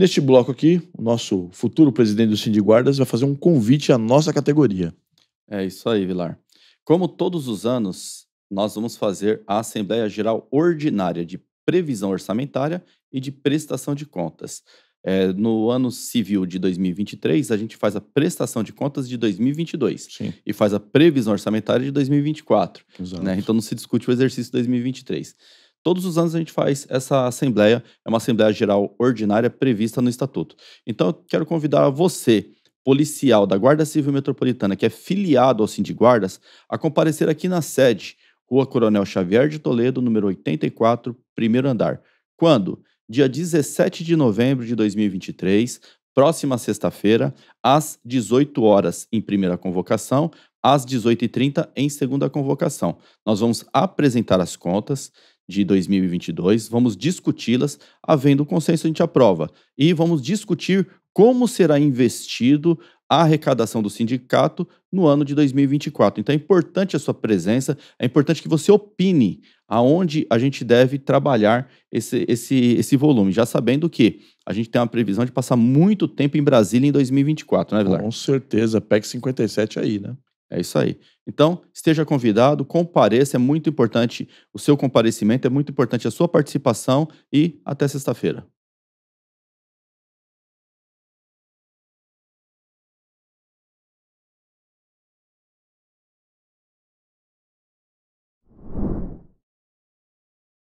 Neste bloco aqui, o nosso futuro presidente do Cindy Guardas vai fazer um convite à nossa categoria. É isso aí, Vilar. Como todos os anos, nós vamos fazer a Assembleia Geral Ordinária de Previsão Orçamentária e de Prestação de Contas. É, no ano civil de 2023, a gente faz a prestação de contas de 2022 Sim. e faz a previsão orçamentária de 2024. Né? Então não se discute o exercício 2023. Todos os anos a gente faz essa assembleia, é uma assembleia geral ordinária prevista no estatuto. Então eu quero convidar você, policial da Guarda Civil Metropolitana, que é filiado ao Sindigardas, a comparecer aqui na sede, Rua Coronel Xavier de Toledo, número 84, primeiro andar. Quando? Dia 17 de novembro de 2023, próxima sexta-feira, às 18 horas em primeira convocação, às 18h30 em segunda convocação. Nós vamos apresentar as contas, de 2022. Vamos discuti-las, havendo consenso, a gente aprova. E vamos discutir como será investido a arrecadação do sindicato no ano de 2024. Então é importante a sua presença, é importante que você opine aonde a gente deve trabalhar esse, esse, esse volume, já sabendo que a gente tem uma previsão de passar muito tempo em Brasília em 2024, né, Vilar? Com certeza, PEC 57 aí, né? É isso aí. Então, esteja convidado, compareça, é muito importante o seu comparecimento, é muito importante a sua participação e até sexta-feira.